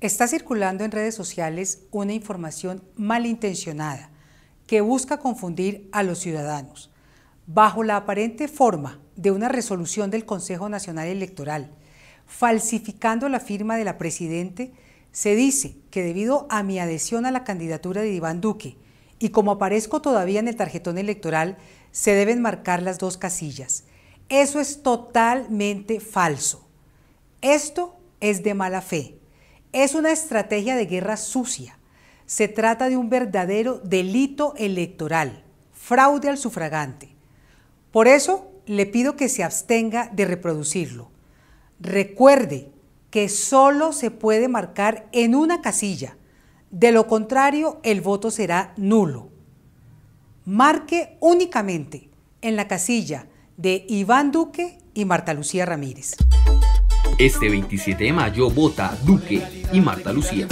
Está circulando en redes sociales una información malintencionada que busca confundir a los ciudadanos. Bajo la aparente forma de una resolución del Consejo Nacional Electoral, falsificando la firma de la Presidente, se dice que debido a mi adhesión a la candidatura de Iván Duque y como aparezco todavía en el tarjetón electoral, se deben marcar las dos casillas. Eso es totalmente falso. Esto es de mala fe es una estrategia de guerra sucia. Se trata de un verdadero delito electoral, fraude al sufragante. Por eso le pido que se abstenga de reproducirlo. Recuerde que solo se puede marcar en una casilla. De lo contrario, el voto será nulo. Marque únicamente en la casilla de Iván Duque y Marta Lucía Ramírez. Este 27 de mayo vota Duque y Marta Lucía.